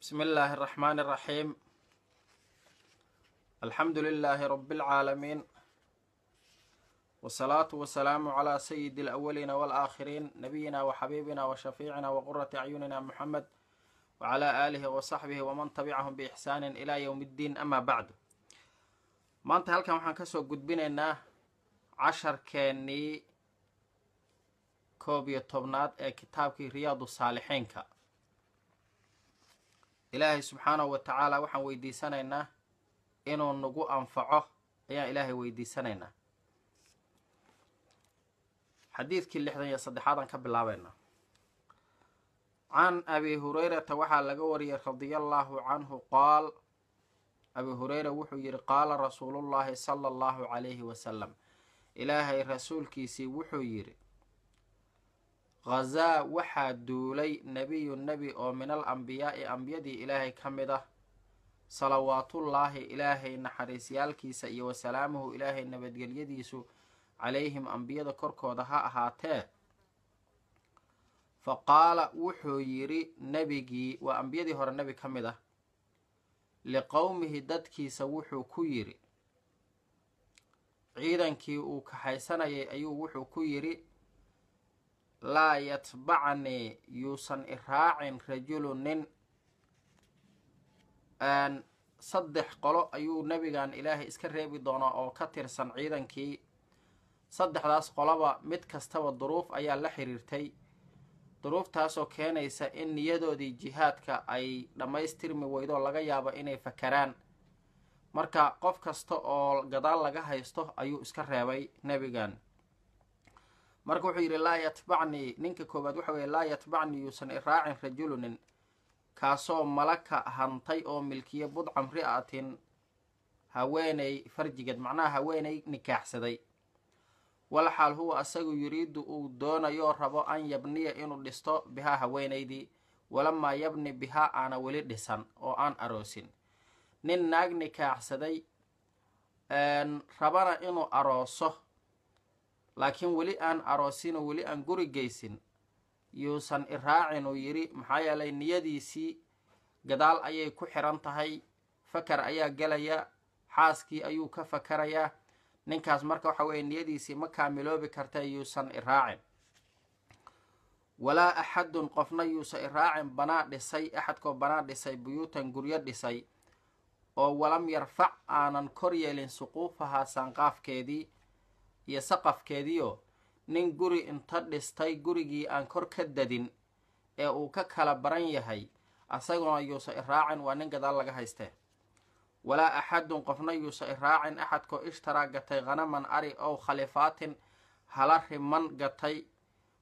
بsm الlh الرحmn الرaحيم alxamdu لlh رb العاalمين والslaaة والسlاam عlى سyد الأوliن والآkخirين نbyina وxabيbina وشhafيicina وqرة أعyunina mحmed وعlى آlih وصaxbih وman تبcahm بإxsاn إlى yوم الdيn ama bعd maanta halkan waxaan kasoo gudbinaynaa casharkeennii koob iyo tobnaad ee kitaabkii riyaad الصاalixيinka ilaahay subxaanahu wa tacaala waxaan weydiisanaynaa inuu nagu anfaco ayaan ilaahay weydiisanaynaa xadiidkii lixdan iyo saddexaad ka bilaabaynaa can abi hurayrata waxaa laga wariyey radia allaahu canhu qaal abi hureyra wuxuu yidhi qaala rasuulullaahi sala allahu calayhi wasalam ilaahay rasuulkiisii wuxuu yidhi hazaa waxaa duulay nebiyu nebi oo min al ambiyaai ambiyadii ilaahay ka mid ah salawaatullaahi ilaahay naxariisyaalkiisa iyo wasalaamuhu ilaahay nabadgelyadiisu calayhim ambiyada korkooda ha ahaatee fa qaala wuxuu yidhi nebigii waa ambiyadii hore nebi ka mid ah liqowmihi dadkiisa wuxuu ku yidhi ciidankii uu kaxaysanayay ayuu wuxuu ku yidhi laa yatbacanii yuusan iraacin rajulu nin saddex qolo ayuu nebigan ilaahay iska reebi doonaa oo ka tirsan ciidankii saddexdaas qoloba mid kastaba duruuf ayaa la xiriirtay duruuftaasoo keenaysa in niyadoodii jihaadka ay dhammaystirmi weydoo laga yaabo inay fakaraan marka qof kasta oo gadaal laga haysto ayuu iska reebay nebigan marka wuxuu yidhi laa yatbacnii ninka koowaad waxa weye laa yatbacnii yuusan iraacin rajulunin kaasoo malaka hantay oo milkiya budcam ri'atin haweeney farjigeed macnaha haweeney nikaaxsaday walxaal huwa asagu yuriidu uu doonayoo rabo an yabniya inuu dhisto bihaa haweenaydii walamaa yabni bihaa aana weli dhisan oo aan aroosin nin naag nikaaxsaday rabana inuu arooso laakiin weli aan aroosin oo weli aan guri geysin yuusan iraacin uu yidhi maxaa yeelay niyadiisii gadaal ayay ku xiran tahay fakar ayaa gelaya xaaskii ayuu ka fakarayaa ninkaas marka waxa weeye niyadiisii ma kaamiloobi karta yuusan iraacin walaa axadun qofna yuusan iraacin banaa dhisay axadkoo banaa dhisay buyuutan guryo dhisay oo walam yarfac aanan kor yeelin suquufahaa saanqaafkeedii iyo saqafkeediio nin guri inta dhistay gurigii aan kor ka dadin ee uu ka kala baran yahay asaguna yuusa iraacin waa nin gadaal laga hayste walaa axadun qofna yuuse iraacin axadkoo ishtaraa gatay khanaman ari ow khalifaatin hala riman gatay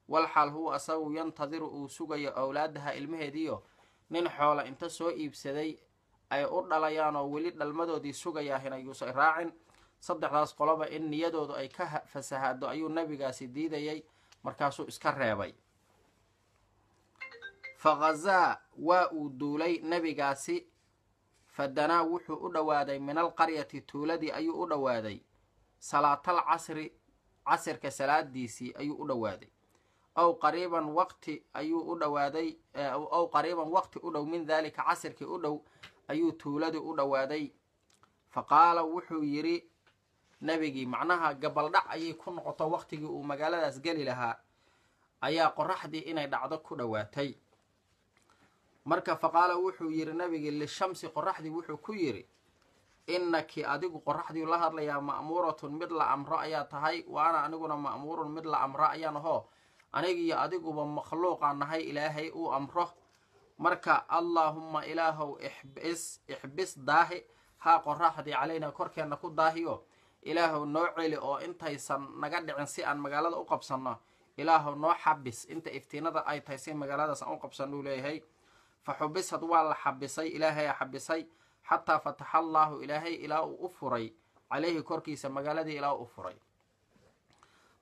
walxaal huwa asagu yantadiru uu sugayo owlaadaha ilmaheediio nin xoola inta soo iibsaday ay u dhalayaanoo weli dhalmadoodii sugayaahina yuuse iraacin saddexdaas qoloba in niyadoodu ay ka fasahaado ayuu nabigaasi diidayay markaasuu iska reebay fa khazaa waa uu duulay nebigaasi fadanaa wuxuu u dhowaaday min alqaryati tuuladii ayuu u dhowaaday salaatal casri casirka salaadiisii ayuu u dhowaaday ow qariiban waqti ayuu u dhowaaday ow qariiban waqti u dhow min daalika casirkii u dhow ayuu tuuladii u dhowaaday fa qaala wuxuu yidhi nebigii macnaha gabaldhac ayay ku noqoto waqtigii uu magaaladaas geli lahaa ayaa qoraxdii inay dhacdo ku dhowaatay marka faqaala wuxuu yidhi nebigii lishamsi qoraxdii wuxuu ku yidhi innaki adigu qoraxdii la hadlayaa ma'muuratun mid la amro ayaa tahay waana aniguna ma'muurun mid la amro ayaan ahoo anigiyo adiguba makhluuqaa nahay ilaahay uu amro marka allaahumma ilaahow ixbis ixbis daahi haa qoraxdii calayna korkeenna ku daahiyo ilaahuw noo celi oo intaysan naga dhicin si aan magaalada u qabsanno ilaahuw noo xabis inta iftiinada ay tahay si magaaladaas aan u qabsanno uu leeyahay fa xubisad waa la xabisay ilaahay xabisay xataa fataxa allaahu ilaahay ilaa uu u furay caleyhi korkiisa magaaladii ilaa u furay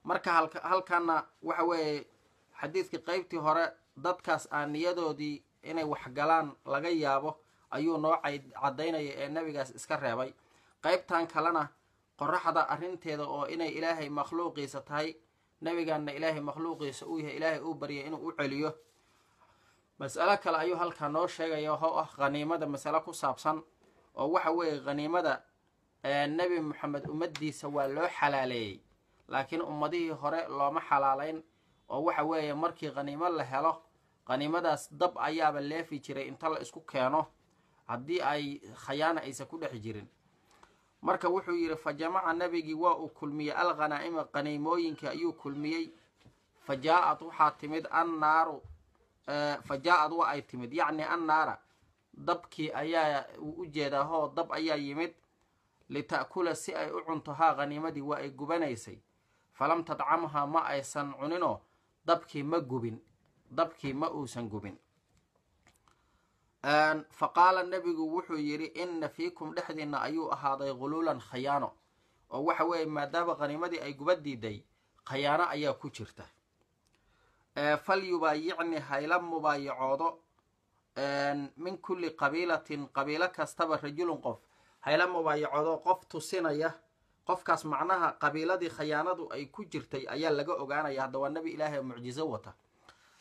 marka halkana waxa weeye xadiidkii qeybtii hore dadkaas niyadoodii inay waxgalaan laga yaabo ayuu noo cadaynaya ee nebigaas iska reebay qeybtan kalena qoraxda arrinteeda oo inay ilaahay makhluuqiisa tahay nabigaanna ilaahay makhluuqiisa uu yahay ilaahay uu baryay inuu u celiyo mas'alo kale ayuu halkaa noo sheegaya oo ah khaniimada masale ku saabsan oo waxa weeye haniimada nebi maxamed ummaddiisa waa loo xalaaleeyey laakiin ummadihii hore looma xalaalayn oo waxa weeye markii khaniimo la helo khaniimadaas dab ayaaba leefi jiray inta la isku keeno haddii ay khayaana aysan ku dhex jirin marka wuxuu yidhi fa jamaca nabigii waa uu kulmiyey alkhanaa'ima qaniimooyinka ayuu kulmiyey fa jaaad waxaa timid annaaru fa jaa-ad waa ay timid yacni annaara dabkii ayaa uu u jeedaa hoo dab ayaa yimid lita'kula si ay u cunto haa khaniimadii waa ay gubanaysay falam tadcamhaa ma aysan cuninoo dabkii ma gubin dabkii ma uusan gubin faqaala nebigu wuxuu yidhi inna fiikum dhexdiinna ayuu ahaaday huluulan khayaano oo waxa weeye maadaama khaniimadii ay guba diiday khayaano ayaa ku jirta fal yubaayicni hayla mubaayacoodo min kulli qabiilatin qabiilo kastaba rajulun qof hayla mubaayacoodoo qof tusinaya qofkaas macnaha qabiiladii khayaanadu ay ku jirtay ayaa laga ogaanaya hadda waa nebi ilaahay oo mucjiso wata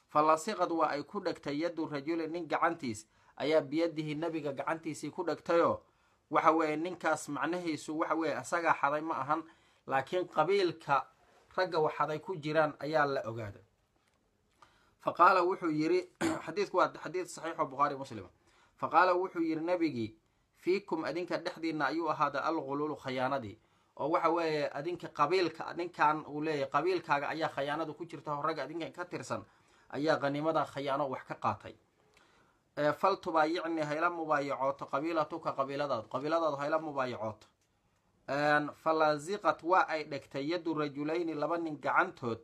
fa lasiqad waa ay ku dhegtay yadu rajulin nin gacantiis ayaa biyadihii nabiga gacantiisii ku dhagtayoo waxa weeye ninkaas macnihiisu waxa weeye asagaa xaday ma ahan laakiin qabiilka ragga wax xaday ku jiraan ayaa la ogaaday fa qaala wuxuu yiri xadiidku waa xadiid saxiixo bukhaari muslima fa qaala wuxuu yiri nabigii fiikum adinka dhexdiinna ayuu ahaaday alquluulu khayaanadii oo waxa weeye adinka qabiilka ninkan uu leeyahy qabiilkaaga ayaa khayaanada ku jirta oo ragga adinkan ka tirsan ayaa qanimadan khayaano wax ka qaatay fal tubaayicnii hayla mubaayacooto qabiilatuka qabiiladaadu qabiiladaadu hayla mubaayacooto falanziqat waa ay dhegtay yadu rajulayni laba nin gacantood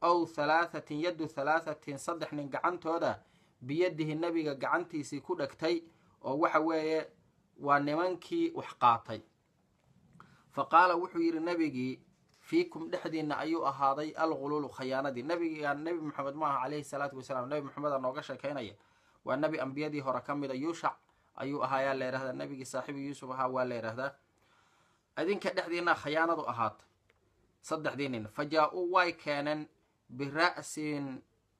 ow halaahatin yadu halaahatin saddex nin gacantooda biyadihi nebiga gacantiisii ku dhegtay oo waxa weeye waa nimankii wax qaatay fa qaala wuxuu yidhi nebigii fiikum dhexdiinna ayuu ahaaday alghuluulu khayaanadii nebiga nebi maxamed maaha caleyhi salaatu wasalaam nebi maxamed aa nooga sheekeynaya waa nabi ambiyadii hore ka mida yuushac ayuu ahaayaa la yihahdaa nabigii saaxiibi yuusuf ahaa waa la yidhahdaa adinka dhexdiinaa khayaanadu ahaata saddexdii nin fa jaa-uu way keeneen bira'sin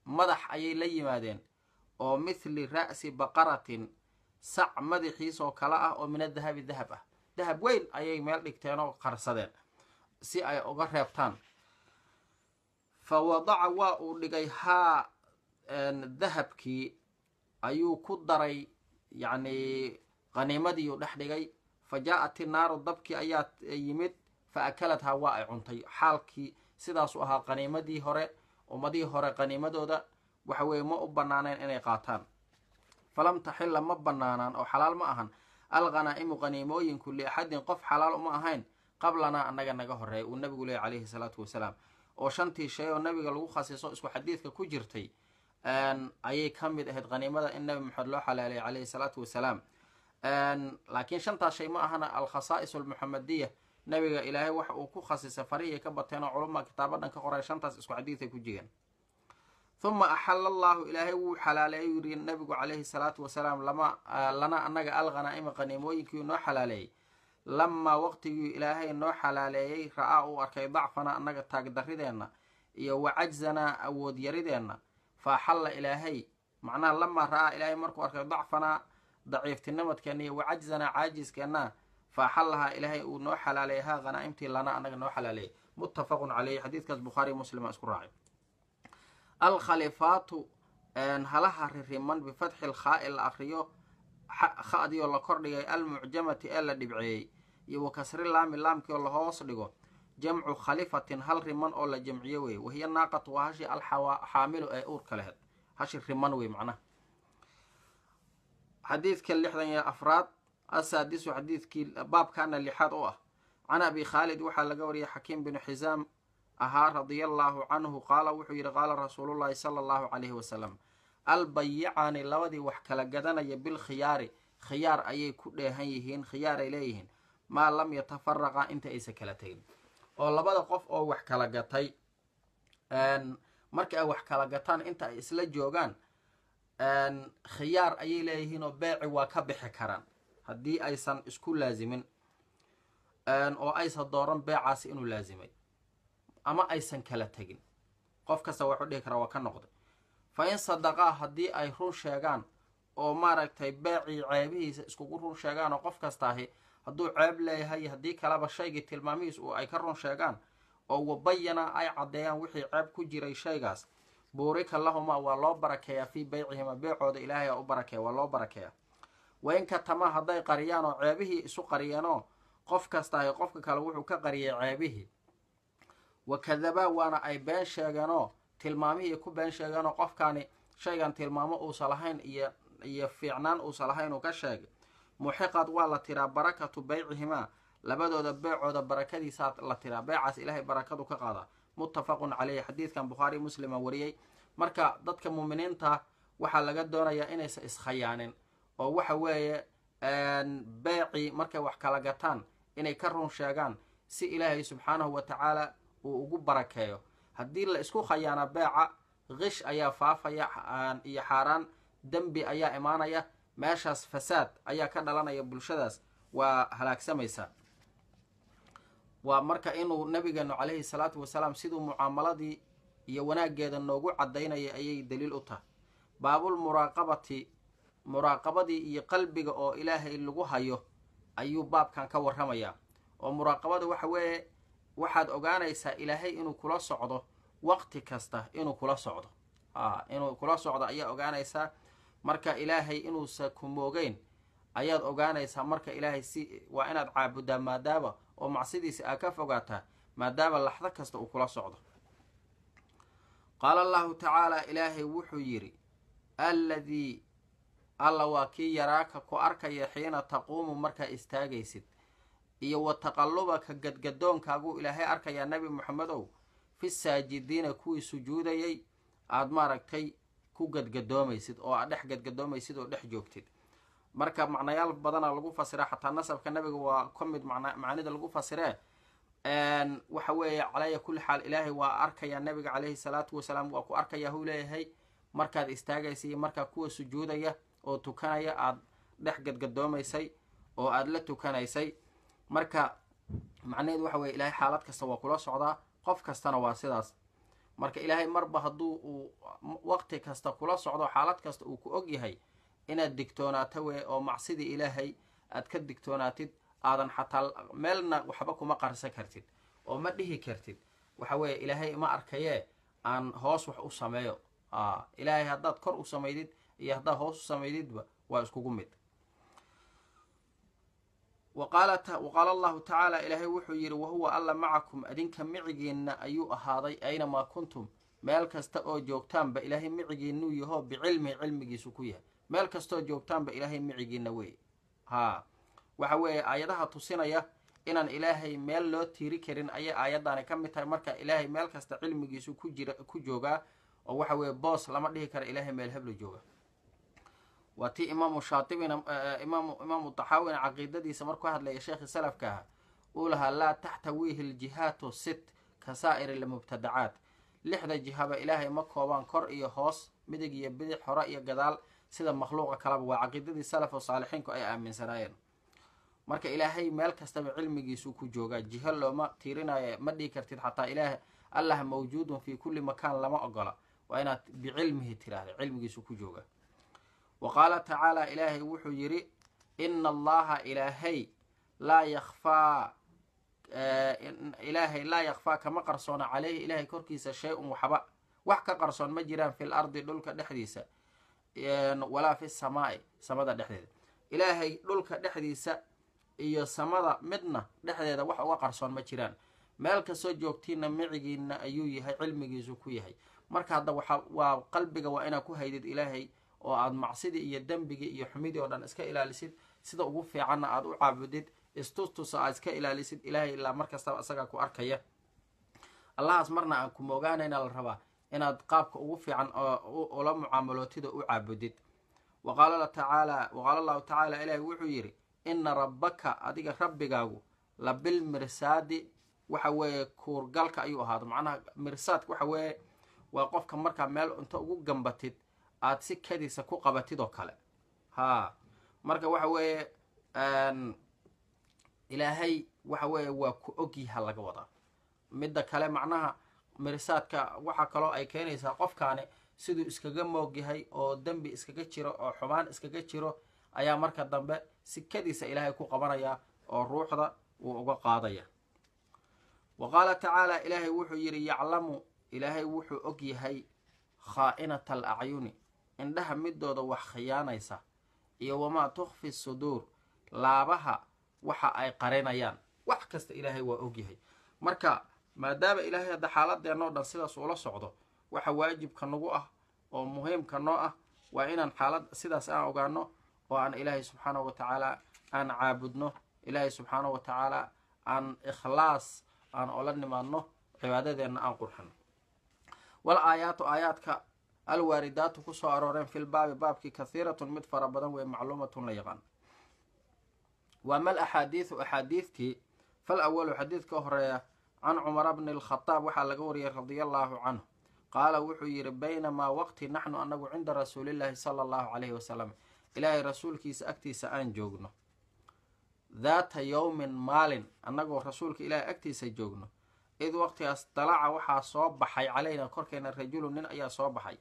madax ayay la yimaadeen oo mithli ra'si baqaratin sac madaxiisoo kale ah oo min adahabi dahab ah dahab weyn ayay meel dhigteen oo qarsadeen si ay uga reebtaan fa wadaca waa uu dhigay haa dahabkii ayuu ku daray yacni qaniimadii dhex dhigay fa jaa dabkii ayaa yimid fa akalathaa waa ay cuntay xaalkii sidaasu ahaa qaniimadii hore ummadii hore qaniimadooda waxa weeye ma u bannaaneen inay qaataan falam taxilla ma bannaanaan oo xalaal ma ahan alqhanaa'imu qaniimooyinku liaxadin qof xalaal uma ahayn qablanaa annaga naga horreeya uu nabigu leeyay caleyhi salaatu wasalaam oo shantii shay oo nabiga lagu khasiiso isku xadiidka ku jirtay ayay ka mid ahayd haniimada in nabi maxamed loo xalaaleeyay caleyhi salaatu wasalaam laakiin shantaas shay ma ahana alkhasaa'is almuxamadiya nabiga ilaahay waxa uu ku khasisay farihii ka bateen oo culama kitaaba ka qoray shantaas isku xadiid ku jigeen huma axala allaahu ilaahay wuu xalaaleeyay yiri nabigu caleyhi salaatu wasalaam lama lana annaga alkhanaa'ima khaniimooyinkii noo xalaaleeyay lamaa waqtigii ilaahay noo xalaaleeyay ra-aa uu arkay dacfana annaga taagdarideenna iyo wacajzanaa awood yarideenna faaxalla ilaahay macnaha lamaa ra'aa ilaahay markuu arkay dacfanaa daciiftinimadkeenna iyo wacajzanaa caajiskeenna faaxallahaa ilaahay uu noo xalaalay haa hanaa'imtii lana annaga noo xalaalay muttafaqun caleyhi xadiidkaas bukhaari muslima isku raacay alkhalifaatu halaha ririman bifatxi lkhaa'i la akriyo kha'dii la kordhigay almucjamati ee la dhibceeyey iyo wakasri laami laamkii oo lahoos dhigo jamcu khalifatin hal riman oo la jamciyo wey wahiya naaqatu waa hashii alxaamilu ee uurka lahed hashi riman wey macnaha xadiidka lixdan iyo afraad asaadisu xadiidkii baabkaana lixaad u ah can abi khaalid waxaa laga wariyay xakiim binu xisaam ahaa radia allaahu canhu qaala wuxuu yidhi qaala rasuulullaahi sala allahu calayhi wasalam albayicani labadii wax kala gadanaya bilkhiyaari khiyaar ayay ku dheehan yihiin khiyaaray leeyihiin maa lam yatafaraqa inta aysan kala tegin oo labada qof oo wax kala gatay marka ay wax kala gataan inta ay isla joogaan khiyaar ayay leeyihiinoo beeci waa ka bixi karaan haddii aysan isku laasimin oo aysan dooran beecaasi inuu laasimay ama aysan kala tegin qof kasta wuxuu dhihi karaa waa ka noqday fa in sadaqaa haddii ay run sheegaan oo maaragtay beecii ceebihiisa iskugu run sheegaan oo qof ahi hadduu ceeb leeyahay haddii kaleba shaygii tilmaamihiis ay ka run sheegaan oo wabayana ay caddeeyaan wixii ceeb ku jiray shaygaas buurika lahuma waa loo barakeeyaa fii beycihima beecooda ilaahay u barakeeya waa loo barakeeya wainka tamaa hadday qariyaan oo ceebihii isu qariyeenoo qof kastaahi qofka kale wuxuu ka qariyay ceebihii wakadabaa waana ay been sheegeenoo tilmaamihii ku been sheegeenoo qofkaani shaygan tilmaamo uusa lahayn iyo iyo fiicnaan uusa lahayn uu ka sheegay muxiqad waa la tiraa barakatu beycihimaa labadooda beecooda barakadiisaa la tiraa beecaas ilaahay barakadu ka qaada muttafaqun caleyh xadiidkan bukhaari muslima wariyey marka dadka muuminiinta waxaa laga doonayaa inaysa iskhayaanin oo waxa weeye beecii markay wax kala gataan inay ka run sheegaan si ilaahay subxaanahu watacaala uu ugu barakeeyo haddii la isku khayaana beeca qish ayaa faafaya iyo xaaraan dembi ayaa imaanaya meeshaas fasaad ayaa ka dhalanaya bulshadaas waa halaagsamaysa waa marka inuu nabigeenu calayhi salaatu wasalaam siduu mucaamaladii iyo wanaaggeeda noogu caddaynaya ayay daliil u tahay baabul muraaqabati muraaqabadii iyo qalbiga oo ilaahay lagu hayo ayuu baabkan ka warramayaa oo muraaqabada waxa weeye waxaad ogaanaysaa ilaahay inuu kula socdo waqti kasta inuu kula socdo a inuu kula socdo ayaa ogaanaysaa marka ilaahay inuusa ku moogeyn ayaad ogaanaysaa marka ilaahay si waa inaad caabudaa maadaaba oo macsidiisi aad ka fogaataa maadaama laxdo kasta uu kula socdo qaala allahu tacaalaa ilaahay wuxuu yidhi alladii alla waa kii yaraaka ku arkaya xiina taquumu markaa istaagaysid iyo wa taqallubaka gadgadoonkaaguu ilaahay arkayaa nebi moxamedow fi saajidiina kuwii sujuudayay aada maaragtay ku gadgadoomaysid oo aad dhex gadgadoomaysid oo dhex joogtid marka macnayaal badana lagu fasira xataa nasabka nabiga waa kamid mid macaanida lagu fasire waxa weeye calaya kulli xaal ilaahay waa arkaya nabiga calayhi salaatu wasalaam waa ku arkayaa huu leeyahay markaad istaagaysa iyo markaa kuwa sujuudaya oo tukanaya aada dhex gadgadoomaysay oo aada la tukanaysay marka macnaheedu waxa weye ilaahay xaalad kasta waa kula socdaa qof kastana waa sidaas marka ilaahay marba hadduu uu waqti kasta kula socdo xaalad kasta uu ku og yahay inaad digtoonaato weye oo macsidii ilaahay aad ka digtoonaatid aadan xataa meelna waxba kuma qarsa kartid oo ma dhihi kartid waxa weeye ilaahay ma arkayee aan hoos wax u sameeyo a ilaahay haddaad kor u samaydid iyo haddaad hoos u samaydidba waa iskugu mid waqaala allahu tacaala ilaahay wuxuu yidhi wahuwa alla macakum adinka micigiinna ayuu ahaaday aynamaa kuntum meel kasta oo joogtaanba ilaahay micigiinnuu yahoo bicilmi cilmigiisu ku yahay meel kastaoo joogtaanba ilaahay micigiinna weeye haa waxa weeye aayadaha tusinaya inaan ilaahay meel loo tiiri karin ayay aayaddaani ka mid tahay marka ilaahay meel kasta cilmigiisu ku jira ku joogaa oo waxa weeye boos lama dhihi kara ilaahay meel heblo jooga waa tii imaamu shaatibina eh, eh, imaamu taxaawina caqiidadiisa markuu hadlaya sheekhi salafka ah uu lahaa laa taxtawiihi ljihaatu sit ka saa'ir ilmubtadacaat lixda jihaba ilaahay ma koobaan kor iyo hoos midig iyo bidix hore iyo gadaal sida makhluuqa kalaba waa caqiidadii salafu saalixiinku ay aaminsanaayeen marka ilaahay meel kastaba cilmigiisu ku joogaa jiho looma tiirinayo ma dhihi kartid xataa ilaah allah mawjuudun fii kulli makaan lama ogola waa inaad bicilmihi tiraahda cilmigiisu ku joogaa wa qaala tacaala ilaahay wuxuu yidhi ina allaha ilaahay laa yakfaa eh, ilaahay laa yakfaa kama qarsoona caleyhi ilaahay korkiisa shay-un waxba wax ka qarsoon ma jiraan fil ardi dhulka dhexdiisa walaa fi samaai samada dhexdeeda ilaahay dhulka dhexdiisa iyo samada midna dhexdeeda wax uga qarsoon ma jiraan meel kastoo joogtiinna micigiinna ayuu yahay cilmigiisu ku yahay marka hadda waa qalbiga waa inaa ku haydid ilaahay oo aad macsidii iyo dembigii iyo xumidii oo dhan iska ilaalisid sida ugu fiicanna aad u caabudid istustusa aad iska ilaalisid ilaahay ilaa markastaba isagaa ku arkaya allahaas marna aan ku moogaanayna la rabaa inaad qaabka ugu fiican ula mucaamalootid oo u caabudid waqaala allahu tacaala ilaahi wuxuu yidhi inna rabbaka adiga rabbigaagu la bilmirsaadi waxa weeye kuurgalka ayuu ahaada macnaha mirsaadka waxa weeye waa qofka markaa meel inta ugu gambatid aad si kadisa ku qabatid oo kale haa marka waxa weeye ilaahay waxa weeye waa ku ogyiha laga wadaa midda kale macnaha mirisaadka waxaa kaloo ay keenaysaa qofkaani siduu iskaga moog yahay oo dembi iskaga jiro oo xumaan iskaga jiro ayaa marka dambe si kadiisa ilaahay ku qabanaya oo ruuxda wuu uga qaadaya wa qaala tacaala ilaahay wuxuu yidhi yaclamu ilaahay wuxuu og yahay khaa'inata alacyuni indhaha midooda wax khiyaanaysa iyo wamaa tukfi suduur laabaha waxa ay qarinayaan wax kasta ilaahay waa ogyahay marka maadaama ilaahay hadda xaaladeenoo dhan sidaas uula socdo waxa waajibka nagu ah oo muhiimka noo ah waa inaan xaalad sidaas aan ogaano oo aan ilaahay subxaanahu wa tacaala aan caabudno ilaahay subxaanahu wa tacaala aan ikhlaas aan ola nimaadno cibaadadeenna aan qurxino wal aayaatu aayaadka alwaaridaatu kusoo arooreen filbaabi baabkii kathiiratun mid fara badan wey macluumatun la yaqaan waa mal alaxaadiidu axaadiidkii fal awalu xadiid ka horeeya can cumara bni alkhadaab waxaa laga wariyey radi allaahu canhu qaala wuxuu yidhi baynamaa waqti naxnu anagu cinda rasuulillaahi sala allahu caleyhi wasalam ilaahay rasuulkiisa agtiisa aan joogno daata yowmin maalin annagoo rasuulka ilaahay agtiisa joogno id waqtigaas dalaca waxaa soo baxay calayna korkeena rajulu nin ayaa soo baxay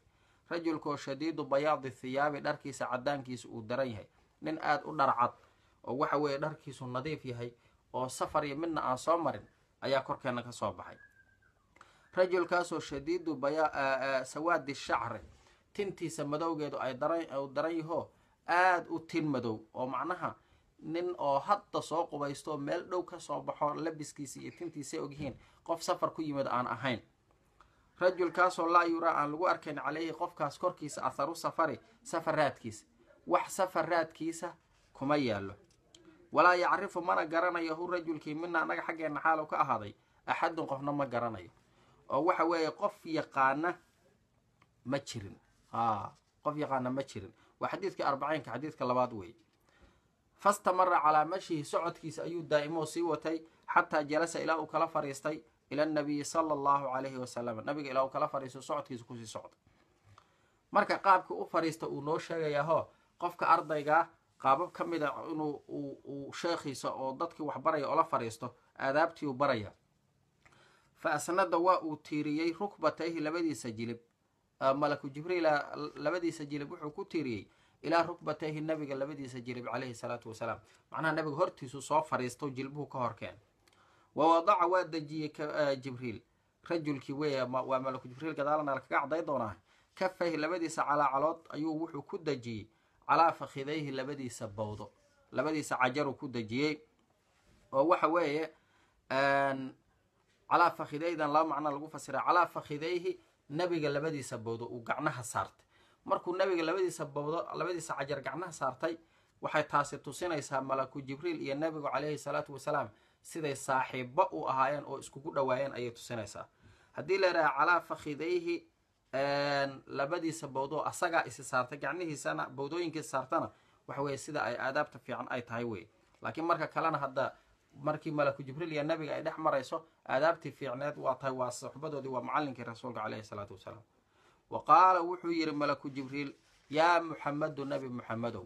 rajulkoo shadiidu bayaadi thiyaabi dharkiisa cadaankiisa uu daran yahay nin aada u dharcad oo waxa weeye dharkiisu nadiif yahay oo safariyo midna aan soo marin ayaa korkeenna ka soo baxay rajulkaasoo shadiidu baya sawaadi shacri tintiisa madowgeedu ay daran daran yahoo aada u tin madow oo macnaha nin oo hadda soo qubaysto meel dhow ka soo baxo labiskiisa iyo tintiisay ogyihiin qof safar ku yimid aan ahayn rajulkaasoo laa yuraa aan lagu arkayn caleyhi qofkaas korkiisa atharu safari safaraadkiisa wax safar raadkiisa kuma yaallo walaa yacrifu mana garanayo hu rajulkii mina anaga xaggeena xaalow ka ahaaday axadun qofna ma garanayo oo waxa weeye qof yaqaana ma jirin qof yaqaana ma jirin waa xadiidka arbaciinka xadiidka labaad weeye fastamara calaa mashihi socodkiisa ayuu daa'imo sii watay xataa jalasa ilaa uu kala fadhiistay ila nabiyi sala allahu calayhi wasalam nabiga ilaa uu kala fariisto socodkiisa kusii socda marka qaabka u fariista uu noo sheegaya ho qofka ardayga qaabab ka mid a ah inuu uu sheekhiisa oo dadkii waxbaraya ola fariisto aadaabtii u baraya fa asnada waa uu tiiriyey rukbatayhi labadiisa jilib malaku jibriila labadiisa jilib wuxuu ku tiiriyey ilaa rukbatayhi nabiga labadiisa jilib calayhi salaatu wasalaam macnaha nabiga hortiisu soo fadhiisto jilbuhu ka horkeen wawadaca waa dejiyey ah, jibriil rajulkii weya waa malaku jibriil gadaalana lakaga caday doonaa kafahi labadiisa calaacalood ayuu wuxuu ku dejiyey calaa fakhidayhi labadiisa bawdo labadiisa cajaruu ku dejiyey oo waxa weeye calaa fakhidaydan laba macnaa lagu fasira calaa fakhidayhi nabiga labadiisa bawdo uu gacnaha saartay markuu nabiga labadiisa bawdo labadiisa cajar gacnaha saartay waxay taasi tusinaysaa malaku jibriil iyo nabigu calayhi salaatu wasalaam siday saaxiibba u ahaayeen oo iskugu dhowaayeen ayay tusinaysaa haddii la yidhaha calaa fakhidayhi labadiisa bowdo asagaa isi saartay gacnihiisana bawdooyinkiisa saartana waxa weeye sida ay aadaabta fiican ay tahay wey laakiin marka kalena hadda markii malaku jibriil iyo nabiga ay dhex marayso aadaabtii fiicneed waa tahay waa saxbadoodii waa macallinkii rasuulka caleyhi salaatu wasalaam wa qaala wuxuu yidhi malaku jibriil yaa muxamadu nabi muxamadow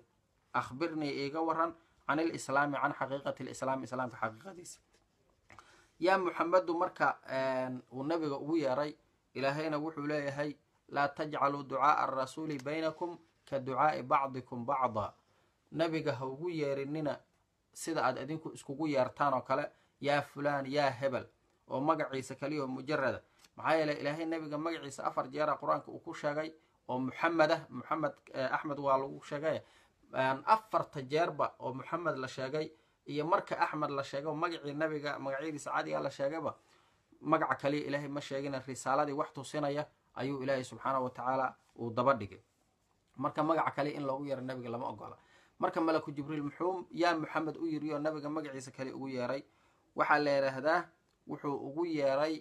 akhbirnii iiga waran can ilislaami can xaqiiqati lislaam islaamka xaqiiqadiisa yaa muxamedu marka uu nebiga ugu yeeray ilaahayna wuxuu leeyahay laa tajcaluu ducaaa arasuuli baynakum ka ducaai bacdikum bacda nebiga ha ugu yeerinina sida aad idinku iskugu yeertaan oo kale yaa fulaan yaa hebel oo magaciisa kaliya oo mujarada maxaa yeeley ilaahay nabiga magaciisa afar jeera qur-aanka uu ku sheegay oo muxamed ah muxamed axmed waa lagu sheegay afarta jeerba oo maxamed la sheegay iyo marka axmed la sheegay oo magacii nabiga magacyadiisa cadiga la sheegayba magaca kaliya ilaahay ma sheegina risaaladii wax tusinaya ayuu ilaahay subxaanahu watacaala uu daba dhigay marka magaca kale in loogu yeero nabiga lama ogola marka malaku jibriil muxuu yaa maxamed u yiri oo nabiga magaciisa kale ugu yeeray waxaa la yidhaahdaa wuxuu ugu yeeray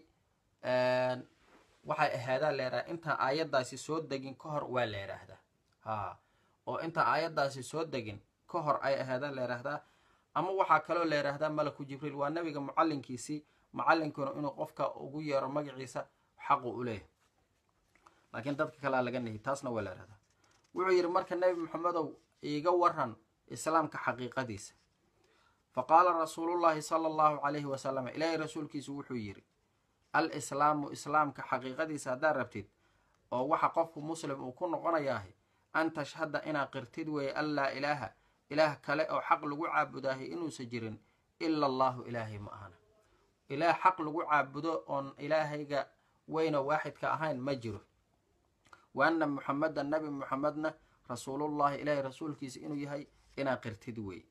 waxay ahaadaa la yidhahda intaan aayadaasi soo degin ka hor waa la yidhaahdaa oo inta aayaddaasi soo degin ka hor ay ahaadaan la yidhaahdaa ama waxaa kaloo la yidhaahdaa malaku jibriil waa nabiga mucallinkiisii macallinkuna inuu qofka ugu yeero magaciisa xaqu u leeyahay laakiin dadka kalea laga nihi taasna waa la yidhahdaa wuxuu yidhi marka nebi maxamedow iiga waran islaamka xaqiiqadiisa fa qaala rasuulullaahi sala allahu calayhi wasalam ilaahay rasuulkiisu wuxuu yidhi al islaamu islaamka xaqiiqadiisa haddaad rabtid oo waxa qofku muslim uu ku noqonayaah an tashhada inaad qirtid weeye an laa ilaaha ilaah kale oo xaq lagu caabudaahay inuusan jirin ila allaahu ilaahay ma ahana ilaah xaq lagu caabudo oon ilaahayga weyna waaxidka ahayn ma jiro wa anna muxameda nabi muxamedna rasuulullahi ilaahay rasuulkiisa inuu yahay inaa qirtid weeye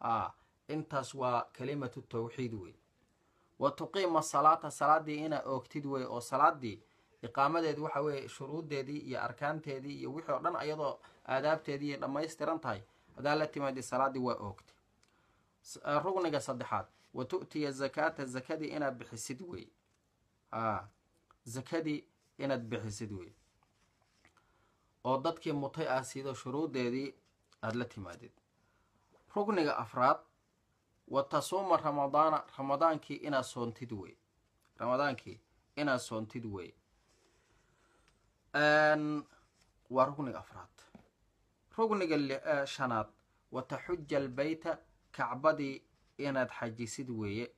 aa intaas waa kalimatu tawxiid weeye wa tuqiima salaata salaadii inaa oogtid weeye oo salaadii iqaamadeedi waxa weeye shuruuddeedii iyo arkaanteedii iyo wixii oo dhan ayadoo aadaabteedii iyo dhammaystiran tahay hadaa la timaadii salaaddii waa oogtay e, rugniga saddexaad wa tu'tiya zakaata zakadii inaad bixisid weeye a zakadii inaad bixisid weeye oo dadkii mutay ah sidoo shuruuddeedii aada la timaadid rugniga afraad wa tasuuma ramadaana ramadaankii inaad soontid weye ramadaankii inaad soontid weeye waa rugniga afraad rugniga shanaad wataxuja albeyta kacbadii inaad xajisid weeye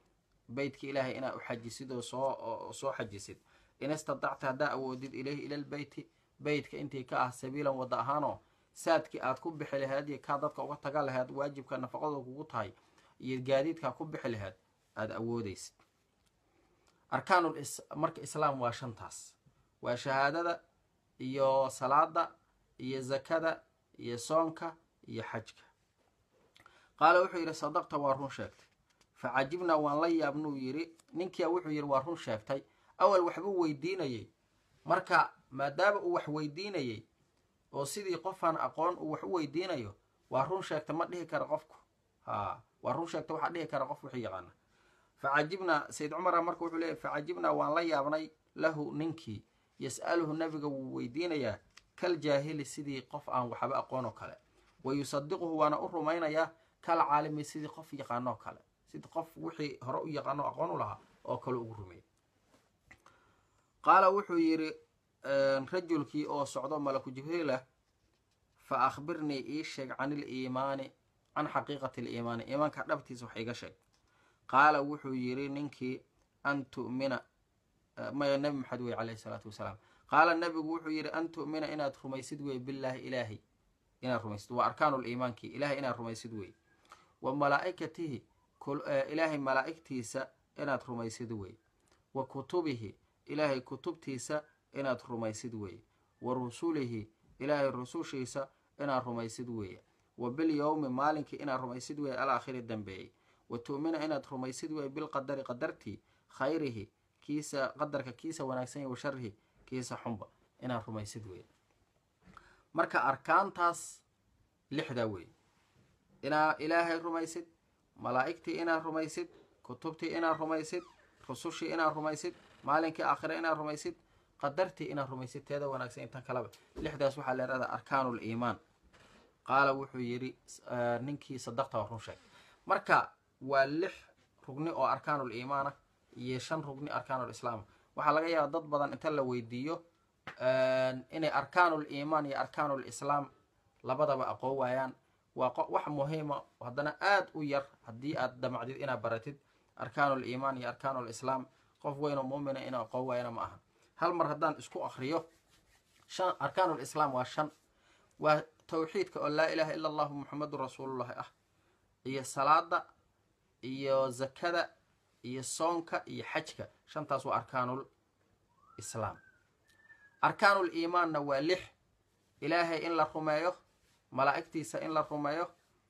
beytka ilaahay inaad u xajisid oo soo soo xajisid in istadacta haddaa awoodid ilayhi ila lbeyti beytka intii ka ah sabiilan wadda ahaanoo saadkii aad ku bixi lahayd iyo kaa dadka uga taga lahayd waajibka nafaqadoo kugu tahay iyo gaadiidkaa ku bixi lahayd aada awoodaysid marka islaam waa shantaas waa shahaadada iyo salaada iyo zakada iyo soonka iyo xajka qaala wuxuu yidhi sadaqta waa run sheegtay facajibnaa waan la yaabnuu yidhi ninkia wuxuu yidhi waa run sheegtay awal waxbuu weydiinayay marka maadaama uu wax weydiinayey oo sidii qofaan aqoon uu wax u weydiinayo waa run sheegta ma dhihi kara qofku ha waa run sheegta waxaa dhihi kara qof wuxuu yaqaana facajibnaa sayid cumara marka wuxuu leeyay facajibnaa waan la yaabnay lahu ninkii yas'aluhu nabiga wuu weydiinayaa kal jaahili sidii qof aan waxba aqoon oo kale wa yusadiquhu waana u rumaynayaa kal caalimi sidii qof yaqaanoo kale sidii qof wixii hore u yaqaano aqoon u lahaa oo kale ugu rumeeyey qaala wuxuu yidhi rajulkii oo socdo malaku jibhiilah fa akhbirnii ii sheeg can iliimaani can xaqiiqati aliimaani iimaanka dhabtiisa wax iga sheeg qaala wuxuu yidhi ninkii an tu'mina maya nebi maxamed wey caleyhi salaatu wasalaam qaala nabigu wuxuu yidhi an tu'mina inaad rumaysid wey billaahi ilaahi inaad rumaysid waa arkaanu liimaankii ilaahay inaad rumaysid wey wa malaaikatihi eh, ilaahay malaa'igtiisa inaad rumaysid wey wa kutubihi ilaahay kutubtiisa inaad rumaysid wey wa rusulihi ilaahay rusushiisa inaad rumaysid weeye wa bilyowmi maalinkii inaad rumaysid weeye alaakhiri dambeeyey wa tu'mina inaad rumaysid wey bilqadari qadartii khayrihi kiisa qadarka kiisa wanaagsan iyo washarihi kiisa xunba inaad rumaysid wey marka arkaantaas lixdaa wey inaa ilaahay rumaysid malaa'igtii inaad rumaysid kutubtii inaad rumaysid rusushii inaad rumaysid maalinkii aakhire inaad rumaysid qadartii inaad rumaysid teeda wanaagsan intan kaleba lixdaas waxaa leerada arkaanul iimaan qaala wuxuu yidhi eh, ninkii sadaqta waa run sheeg marka waa lix rugni oo arkaanul iimaana iyo shan rugni arkaanulislaam waxaa laga yaabaa dad badan inta la weydiiyo inay arkaanul iimaan iyo arkaanul islaam labadaba aqoon waayaan waa wax muhiima haddana aada u yar haddii aad damacdid inaad baratid arkaanul iimaan iyo arkaanul islaam qof weynoo muumina inuu aqoon waayana ma aha hal mar haddaan isku akriyo arkaanul islaam waa shan waa tawxiidka oo laa ilaaha ila allahu muxamedun rasuulullahi ah iyo salaada iyo zakada iyo soonka iyo xajka shantaas waa arkaanul islaam arkaanul iimaanna waa lix ilaahay in la rumeeyo malaa'igtiisa in la rumeeyo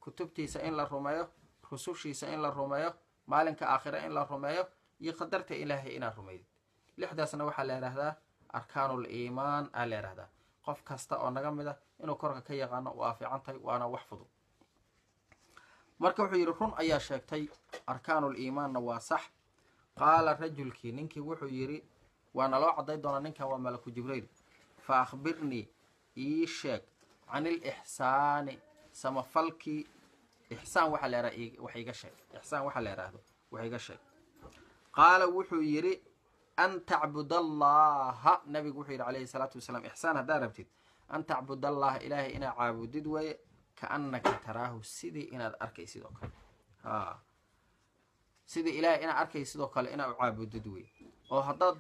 kutubtiisa in la rumeeyo rusushiisa in la rumeeyo maalinka aakhire in la rumeeyo iyo qadarta ilaahay inaad rumaydid lixdaasna waxaa la yidhaahdaa arkaanul iimaan aa la yidhahdaa qof kasta oo naga mid ah inuu korka ka yaqaano waa fiican tahay waana wax fudud marka wuxuu yidhi run ayaa sheegtay arkaanuliimaanna waa sax qaala rajulkii ninkii wuxuu yidhi waa naloo cadday doonaa ninkan waa malaku jibrayl fa akhbirnii ii sheeg can ilixsaani samafalkii ixsaan waxaa la yidhaha wax iga sheeg ixsaan waxaa la yidhaahdo wax iga sheeg qaala wuxuu yidhi an tacbud allaha nabigu wuxuu yidhi calayhi salaatu wasalaam ixsaan haddaad rabtid an tacbud allaha ilaahay inaa caabudid weeye kaannaka taraahu sidii inaad arkay sidoo kale ha sidii ilaahay inaad arkay sidoo kale inaad u caabudid wey oo haddaad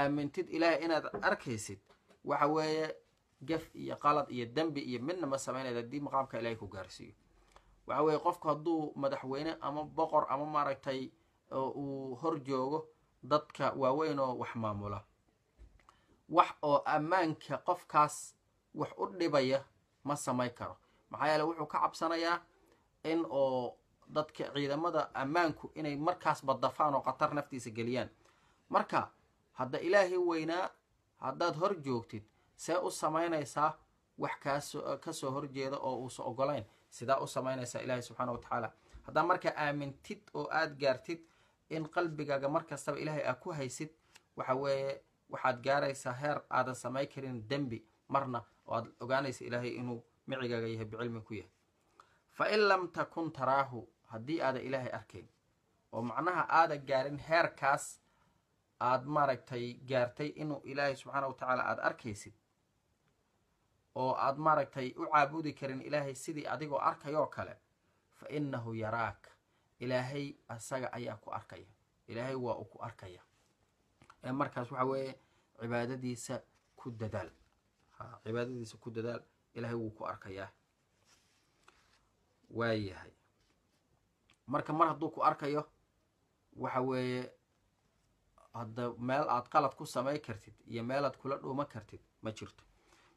aamintid ilaahay inaad arkaysid waxa weeye gaf iyo qalad iyo dembi iyo midna ma samaynayd haddii maqaamka ilaahay ku gaarsiiyo waxa weeye qofku hadduu madaxweyne ama boqor ama maaragtay uu hor joogo dadka waaweyn oo wax maamula wax oo ammaanka qofkaas wax u dhibaya ma samayn karo maxaa yeele wuxuu ka cabsanayaa in oo dadka ciidamada ammaanku inay markaas badafaan oo khatar naftiisa geliyaan marka hadda ilaahay weynaa haddaad hor joogtid see u samaynaysaa wax kaasoo kasoo horjeeda oo uusa ogolayn sidaa u samaynaysaa ilaahay subxaana wa tacaala haddaa markaa aamintid oo aad gaartid in qalbigaaga mar kastaba ilaahay aa ku haysid waxa weeye waxaad gaaraysaa heer aadan samayn karin dembi marna oo aad ogaanaysa ilaahay inuu micigaaga yahay bicilmi ku yahay fa in lam takun taraahu haddii aada ilaahay arkayn oo macnaha aada gaarin heerkaas aad maaragtay gaartay inuu ilaahay subxaana wa tacaala aada arkaysid oo aad maaragtay u caabudi karin ilaahay sidii adigoo arkayoo kale fa innahu yaraak ilaahay asaga ayaa ku arkaya ilaahay waa uu ku arkaya ee markaas waxa weeye cibaadadiisa ku dadaal cibaadadiisa ku dadaal ilaahay wuu ku arkayaa waayahay marka mar hadduu ku arkayo waxa weeye hadda meel aad qalad ku samayn kartid iyo meel aad kula dhuuman kartid ma jirto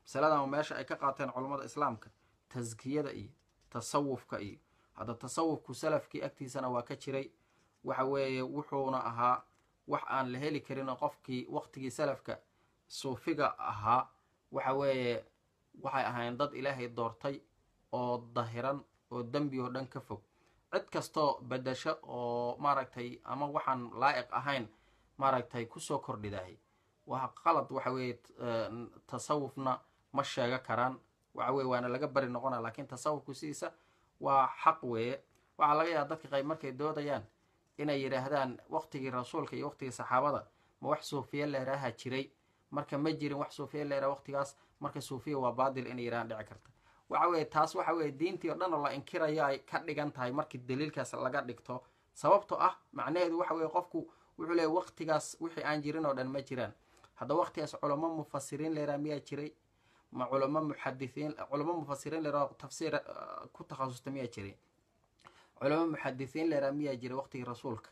masaladan meesha ay ka qaateen culummada islaamka taskiyada iyo tasawufka iyo hadda tasawufku salafkii agtiisana waa ka jiray waxa weeye wuxuuna ahaa wax aan la heli karin qofkii waqtigii salafka suufiga ahaa waxa weeye waxay ahayn dad ilaahay doortay oo dahiran oo dembi oo dhan ka fog cid kastoo bedasho oo maaragtay ama waxaan laa'iq ahayn maaragtay kusoo kordhidahay waa qalad waxa weeye eh, tasawufna ma sheega karaan waxa weye waana laga bari noqona lakiin tasawufku sidiisa waa xaq weeye waxaa laga yaaba dadka qayb markay doodayaan inay yidhaahdaan waqtigii rasuulka iyo waqtigii saxaabada ma wax suufiya leeraha ah jiray marka ma jirin wax suufiya leera ah waqtigaas marka suufiya waa baadil inay yiraan dhici karta waxa weye taas waxa weye diintii oo dhan oo la inkirayo ay ka dhigan tahay markii daliilkaas laga dhigto sababto ah macnaheedu waxa weye qofku wuxuu leeyahy waqtigaas wixii aan jirin oo dhan ma jiraan hadda waqtigaas culamo mufasiriin leeraa miyaa jiray ma culamo muxadisiin culamo mufasiriin leeraa tafsiir eh, ku takhasusta miyaa jiray culamo muxadisiin leeraa miyaa jiray waqtigii rasuulka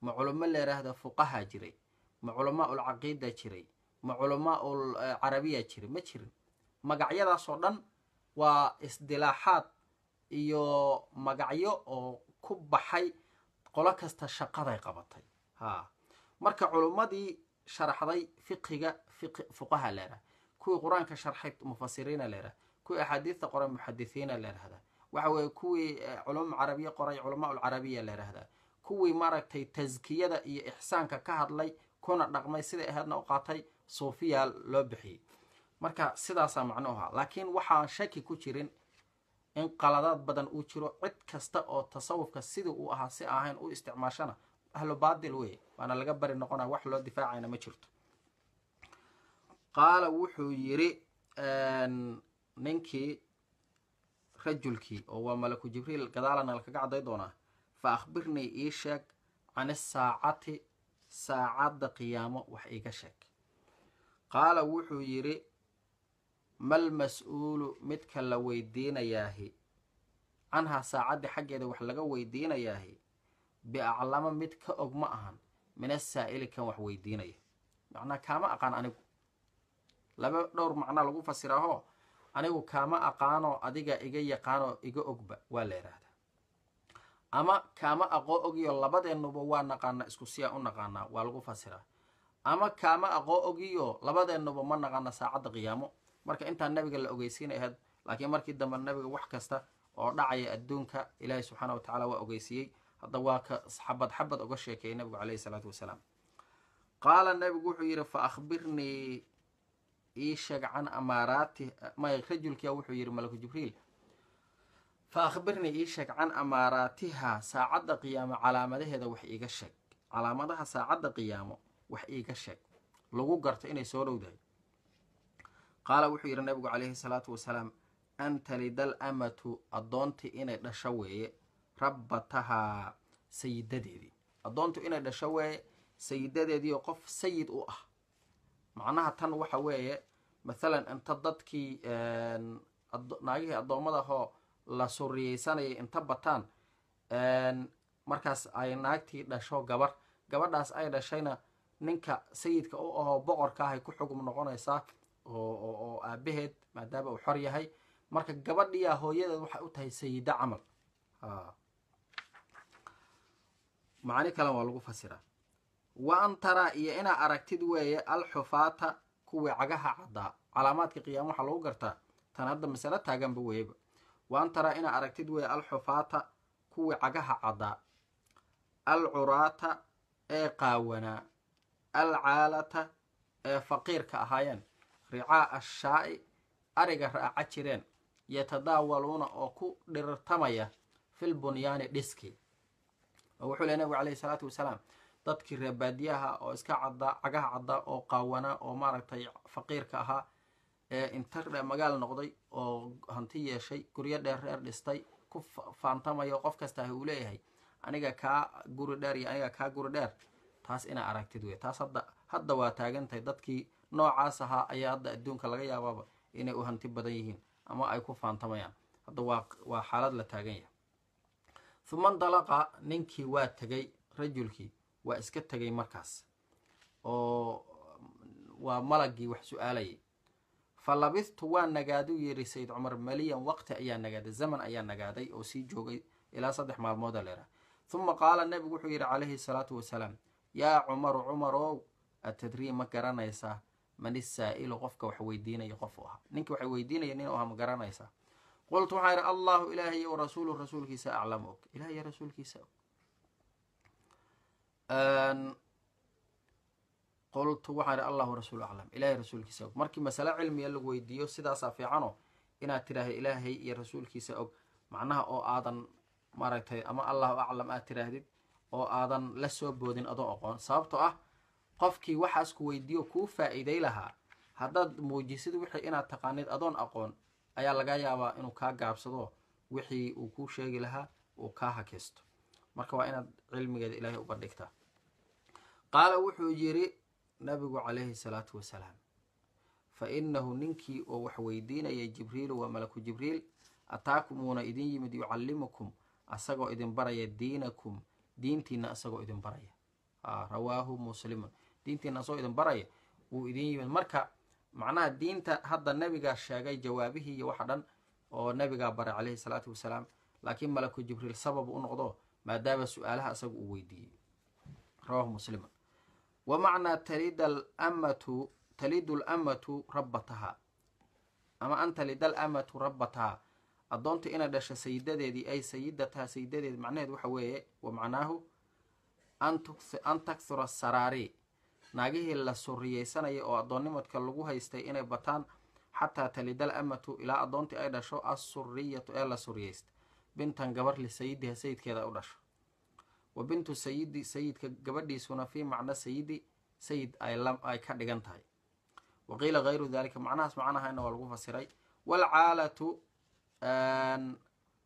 ma culamo leeraahda fuqahaa jiray ma culamaa ulcaqiida jiray ma culamaaul eh, carabiya jirin ma jirin magacyadaasoo dhan waa isdilaaxaad iyo magacyo oo ku baxay qolo kasta shaqaday qabatay ha marka culummadii sharxday fiqiga fuqaha leedaha kuwii qur-aanka sharxay mufasiriina leedaha kuwii axaadiista qoray muxadisiina leedhahda waxa weeye kuwii eh, culum carabiya qoray culamaa ulcarabiya leedhahda kuwii maaragtay taskiyada iyo ixsaanka ka hadlay kuna dhaqmay siday ahaadna u qaatay suufiya loo bixiyey marka sidaasaa macno ahaa laakiin waxaan shaki ku jirin in qaladaad badan uu jiro cid kasta oo tasawufka sidii uu ahaa si ahayn u isticmaashana ahlu baatil weeye waana laga bari noqona wax loo difaacayna ma jirto qaala wuxuu yiri ninkii rajulkii oo waa malaku jibriil gadaalana lakaga cadday doonaa fa akhbirnii ii sheeg can isaacati saacadda qiyaamo wax iga sheeg qaala wuxuu yidhi mal mas-uulu midka la weydiinayaahi canhaa saacaddii xaggeeda wax laga weydiinayaahi biaclama mid ka og ma ahan min asaa'ili kan wax weydiinaya macnaa kaama aqaan anigu laba dhowr macnaa lagu fasiraaho anigu kaama aqaanoo adiga iga yaqaanoo iga ogba waa la yidhaahdaa ama kaama aqoo ogiyo labadeennuba waa naqaanaa isku siyaa u naqaanaa waa lagu fasiraa ama kaama aqoo ogiyo labadeennuba ma naqana saacadda qiyaamo marka intaa nabiga la ogeysiina ahayd laakiin markii dambe nabiga wax kasta oo dhacaya adduunka ilaahay subxaana wa tacaala waa ogeysiiyey hadda waa ka xabad xabad uga sheekeeyay nabigu caleyhi salaatu wasalaam qaala nabigu wuxuu yidhi fa akhbirnii ii sheeg can amaaraati may rajulkiya wuxuu yidhi malaku jibriil fa akhbirnii ii sheeg can amaaraatiha saacadda qiyaamo calaamadaheeda wax iiga sheeg calaamadaha saacadda qiyaamo wax iiga sheeg lagu garto inay soo dhowdahay qaala wuxuu yidhi nabigu calayhi salaatu wasalaam an antalidal amatu addoontii inay dhasho weeye rabbatahaa sayidadeedii addoontu inay dhasho weeye sayidadeediioo qof sayid u ah macnaha tan waxa weeye mathalan inta dadkii naagihii addoommadaahoo la suriyeysanayay inta bataan markaas ay naagtii dhasho gabar gabadhaas ay dhashayna ninka sayidka u ahoo boqorka ahay ku xugum noqonaysaa oo aabaheed maadaama uu xor yahay marka gabadhiyaa hooyadeed waxay u tahay sayida camal macani kalen waa lagu fasiraa wa an taraa iyo inaa aragtid weeye alxufaata kuwii cagaha caddaa calaamaadka qiyaama waxaa lagu gartaa tan hadda masalo taaganba weyeba wa an taraa inaa aragtid weeye alxufaata kuwii cagaha caddaa alcuraata ee qaawanaa alcaalata ee faqiirka ahaayeen ricaa ashaa'i ariga raaca jireen yatadaawaluuna oo ku dhirirtamaya fil bunyaani dhiski oo wuxuu lehy nabigu caleyhi salaatu wasalaam dadkii reebaadiyaha oo iska cadda cagaha cadda oo qaawanaa oo maaragtay faqiirka ahaa ee inta magaal noqday oo hanti yeeshay guryo dheer reer dhistay ku faantamaya qof kastaaha uu leeyahay aniga kaa guri dheer iyo aniga kaa guri dheer taas inaa aragtid wey taas hadda hadda waa taagantahay dadkii noocaas ahaa ayaa hadda adduunka laga yaabaaba inay u hanti badan yihiin ama ay ku faantamayaan hadda waa xaalad la taagan yahay human dalaqa ninkii waa tegay rajulkii waa iska tegay markaas oo waa malagii wax su-aalayay fa labistu waa nagaadu yiri sayid cumar maliyan waqti ayaa nagaaday zaman ayaa nagaaday oo sii joogay ilaa saddex maalmooda leera huma qaala nabigu wuxuu yidhi calayhi salaatu wasalaam yaa cumaru cumarow atadrii ma garanaysaa man isaa'ilu qofka wax weydiinaya qof u ahaa ninka wax weydiinaya nin u ahaa ma garanaysaa qultu waxaa yidhi allahu ilaahiy wa rasuulu rasuulkiisa aclamu og ilahiy rasuulkiisa og qultu waxaa ihi allahu rasuulu aclam ilahay rasuulkiisa og markii masale cilmiya lagu weydiiyo sidaasaa fiicano inaad tidhaahdo ilaahay iyo rasuulkiisa og macnaha oo aadan maaragtay ama allahu aclam aad tidhaahdid oo aadan la soo boodin adoo aqoon sababtoo ah qofkii waxaas ku weydiiyo kuu faa'iiday lahaa haddaad muujisid wixii inaad taqaanid adoon aqoon ayaa laga yaabaa inuu kaa gaabsado wixii uu kuu sheegi lahaa uu kaa hakaysto marka waa inaad cilmigeeda ilaahay uga dhigtaa qaala wuxuu yiri nabigu calayhi salaatu wasalaam fa innahu ninkii oo wax weydiinaya jibriilu waa malaku jibriil ataakum wuuna idin yimid yucallimukum asagoo idin baraya diinakum diintiina isagoo idin baraya rawaahu muslimun diintiina isagoo idin baraya wuu idin yimid marka macnaha diinta hadda nabigaa sheegay jawaabihii iyo waxa dhan oo nabigaa baray calayhi salaatu wasalaam laakiin malaku jibriil sabab u noqdo maadaama su-aalaha isaga uu weydiiyey rawaahu muslimun wa macnaa talida ammatu talidu lamatu rabbatahaa ama an talida alamatu rabbatahaa addoontii inay dhasha sayidadeedii ay sayidda tahay sayidadeed macnaheed waxa weeye wa macnaahu an takhura saraari naagihii la suriyeysanayay oo addoonnimadka lagu haystay inay bataan xataa talidal amatu ilaa addoontii ay dhasho assuriyatu ee la suriyeysta bintan gabar lisayidiha sayidkeeda u dhasho wa bintu sayidi sayidka gabadhiisuna fii macna sayidi sayid ay ka dhigan tahay wa qiila hayru dalika macnahaas macnahayna waa lagu fasiray waalcaalatu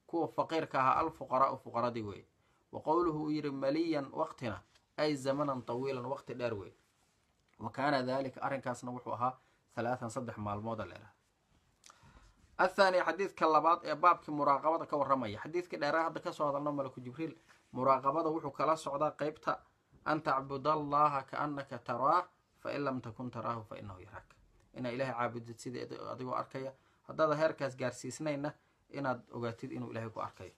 kuwa faqiirka ahaa alfuqaraa fuqaradii wey wa qowluhu uu yihi maliyan waqtina ay zamanan tawiilan waqti dheer wey wa kaana dalika arrinkaasna wuxuu ahaa halaatan saddex maalmooda leeraha athaani xadiidka labaad ee baabkii muraaqabada ka waramaya xadiidkii dheeraa hadda kasoo hadalno malaku jibriil muraaqabada wuxuu kala socdaa qeybta an tacbud allaha kaanaka taraah fain lam takun taraahu fainahu yaraak inaa ilaahay caabudid sidii adigoo arkaya haddaada heerkaas gaarsiisnayna inaad ogaatid inuu ilaahay ku arkay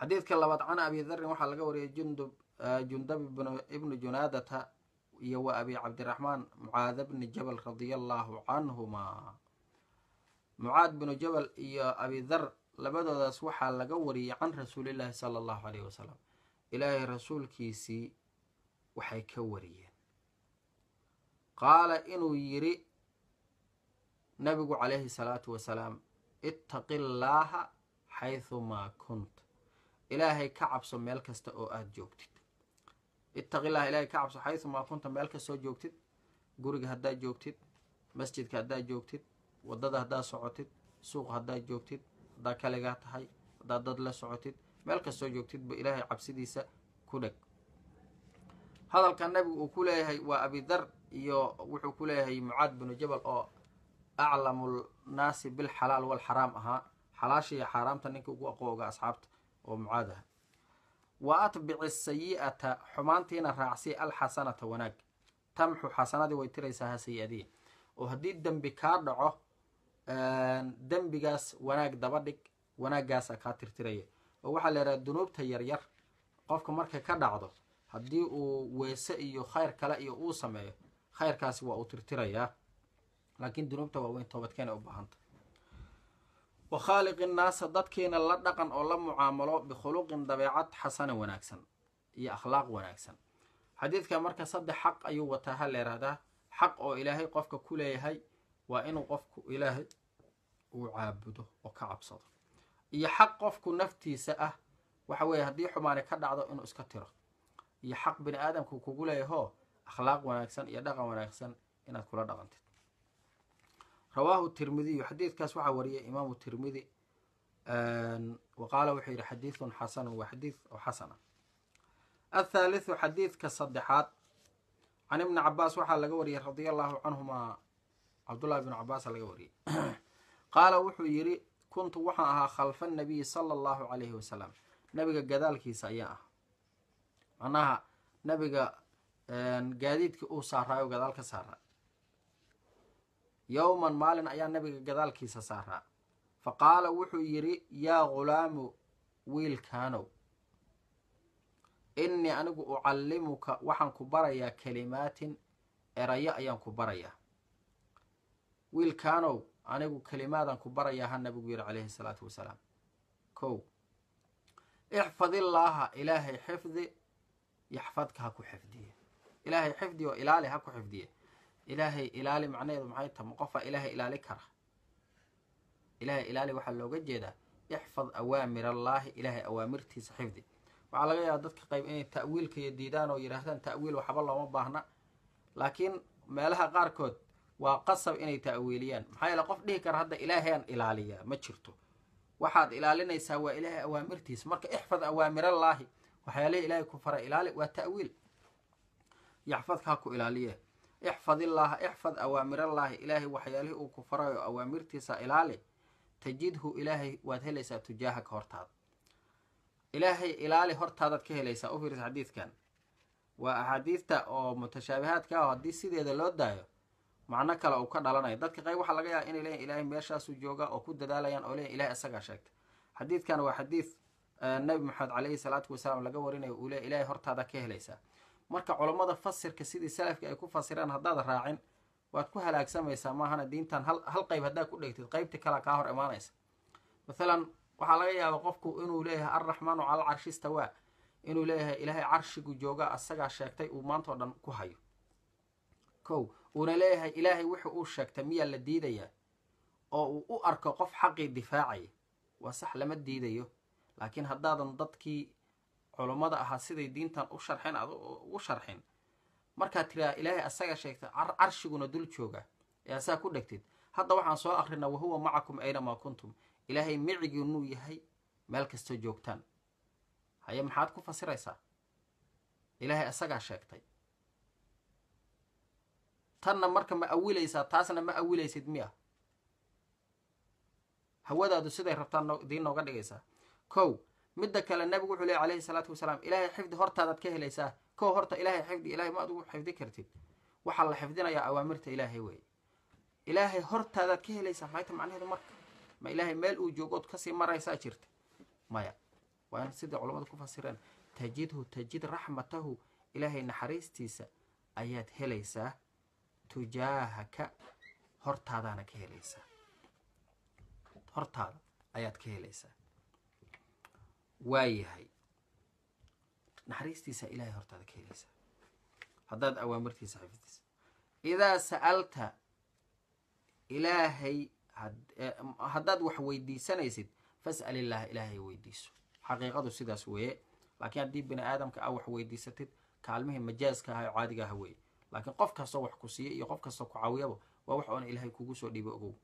xadiidka labaad can abi dharin waxaa laga wariyay jundub ah, jundab ibnu junaadata iyo wa abi cabdiraxmaan mucaada bni jabal radia allaahu canhumaa mucaad binu jabal iyo abi dhar labadoodaas waxaa laga wariyay can rasuulillaahi sala allahu caleyhi wasalam ilaahay rasuulkiisii waxay ka wariyeen qaala inuu yiri nabigu calayhi salaatu wasalaam ittaqi llaaha xaydumaa kunta ilaahay ka cabso meel kasta oo aad joogtid ittaqillaha ilaahay ka cabso xaydumaa kunta meel kastoo joogtid guriga haddaad joogtid masjidka haddaad joogtid waddada haddaad socotid suuqa haddaad joogtid haddaa kaligaa tahay haddaad dad la socotid meel kastoo joogtid ba ilaahay cabsidiisa ku dheg hadalka nabigu uu ku leeyahay waa abidar iyo wuxuu ku leeyahay mucaad binu jabal oo aclamu nnaasi bilxalaal walxaraam ahaa xalaasha xaaraamta ninka ugu aqooga asxaabta oo mucaadaha wa atbici sayi'ata xumaantiina raacsi alxasanata wanaag tamxu xasanadii way tiraysaha sayi-adiya oo haddii dembi kaa dhaco dembigaas wanaag daba dhig wanaaggaasa kaa tirtiraya oo waxaa la yahaha dunuubta yaryar qofka markay ka dhacdo haddii uu weese iyo khayr kale iyo uu sameeyo khayrkaasi waa uu tirtirayaa laakiin dunuubta waaweyn toobadkeena u baahanta wa khaaliqi naasa dadkeena la dhaqan oo la mucaamalo bikhuluqin dabeecad xasana wanaagsan iyo akhlaaq wanaagsan xadiidka marka saddex xaq ayuu wataa ha leeraahdaa xaq oo ilaahay qofka ku leeyahay waa inuu qofku ilaahay uu caabudo oo ka cabsado iyo xaq qofku naftiisa ah waxa weeye haddii xumaani ka dhacdo inuu iska tiro iyo xaq bini aadamku kugu leeyahoo akhlaaq wanaagsan iyo dhaqan wanaagsan inaad kula dhaqantid rawaahu tirmidiyu xadiidkaas waxaa wariyay imaamu tirmidi wa wuxuu yidhi xadiidun xasanun waa xadiid oo xasan ah athaalithu xadiidka saddexaad can ibni cabaas waxaa laga wariyay radia allaahu canhumaa cabdullahi bnu cabaasa laga wariyay qaala wuxuu yidhi kuntu waxaan ahaa khalfa nabiyi sala allahu calayhi wasalam nabiga gadaalkiisa ayaa ah macnaha nabiga gaadiidkii uu saaraayo gadaal ka saaraa yowman maalin ayaa nabiga gadaalkiisa saaraa fa qaala wuxuu yidhi yaa ghulaamu wiilkaanow innii anigu ucallimuka waxaan ku barayaa kelimaatin erayo ayaan ku barayaa wiilkaanow anigu kelimaadaan ku barayaa ha nabigu yidhi calayhi salaatu wasalaam kow ixfadillaaha ilaahay xifdi yaxfadka ha ku xifdiye ilaahay xifdi oo ilaali ha ku xifdiye ilaahay ilaali macnaheedu maxay tahay ma qofaa ilaahay ilaali kara ilaahay ilaali waxaa looga jeedaa ixfad awaamir allaahi ilaahay awaamirtiisa xifdi waxaa laga yaabaa dadka qayb inay ta'wiilkaiyo diidaan oo yidhaahdaan ta'wiil waxba looma baahna laakiin meelaha qaarkood waa qasab inay ta'wiiliyaan maxaa yeele qof dhihi kara hadda ilaahayaan ilaaliyaa ma jirto waxaad ilaalinaysaa waa ilaahay awaamirtiisa marka ixfad awaamirallaahi waxyaalaha ilaahay ku fara ilaali waa ta'wiil yaxfadka ha ku ilaaliye ixfadillaha ixfad awaamirallaahi ilaahay waxyaalihii uu ku farayo awaamirtiisa ilaali tajidhu ilaahay waad helaysaa tujaahaka hortaada ilaahay ilaali hortaadaad ka helaysaa u fiirsa xadiidkan waa axaadiidta oo mutashaabihaadka ah haddii sideeda loo daayo macno kale uu ka dhalanayo dadka qeyb waxaa laga yaaba inay leeyiin ilaahay meeshaasuu jooga oo ku dadaalayaan oo leeyin ilahay isagaa sheegtay xadiidkan waa xadiid eh, nabi maxamed caleyhi salaatu wasalaam laga warinayo uu le ilaahay hortaada ka helaysaa marka culammada fasirka sidii salafka ay ku fasireen haddaad raacin waad ku halaagsamaysaa maahana diintan hal hal qeyb haddaa ku dhegtid qaybta kalea kaa hor imaanaysa maalan waxaa laga yaabaa qofku inuu leeyahay alraxmaanu cala carshi istawaa inuu leeyahay ilaahay carshigu jooga asagaa sheegtay uu maantao dhan ku hayo kow uuna leeyahay ilaahay wuxuu uu sheegtay miyaa la diidayaa oo uu u arko qof xaqii difaacaya waa sax lama diidayo laakiin haddaadan dadkii culummada ahaa siday diintan u sharxeen ad u sharxin markaad tiraa ilaahay asaga sheegtay carshiguna dul jooga ee asaga ku dhegtid hadda waxaan soo akrinaa wahuwa macakum aynamaa kuntum ilaahay micigiinuu yahay meel kastoo joogtaan haye maxaad ku fasiraysaa ilaahay asagaa sheegtay tanna marka ma awilaysaa taasna ma awilaysid miya hawadaadu siday rabtaan diin nooga dhigaysaa kow midda kale nabigu wuxuu leey alayhi salaatu wasalaam ilaahay xifdi hortaadaad ka helaysaa ko horta ilaahay xifdi ilahay maad ugu xifdi kartid waxaa la xifdinayaa awaamirta ilaahay weeye ilaahay hortaadaad ka helaysaa maxay macnaheedu marka ma ilaahay meel uu joogood kasii maraysaa jirta maya waana sida siday culammadu ku fasireen tajidhu tajid raxmatahu ilaahay naxariistiisa ayaad helaysaa tujaahaka hortaadaana ka helaysaa hortaada ayaad ka helaysaa waayahay naxariistiisa ilaahay hortaada ka helaysaa haddaad awaamartiisa xifdiisa idaa sa'alta ilaahay eh, haddaad wax weydiisanaysid fas'al illaaha ilaahay weydiiso xaqiiqadu sidaas weeye laakiin haddii bini aadamka a wax weydiisatid kaalmihii majaaska aha oo caadiga aha weeye laakiin qof kastoo wax ku siiya iyo qof kastoo ku caawiyaba waa wax oona ilaahay kugu soo dhiibo ogow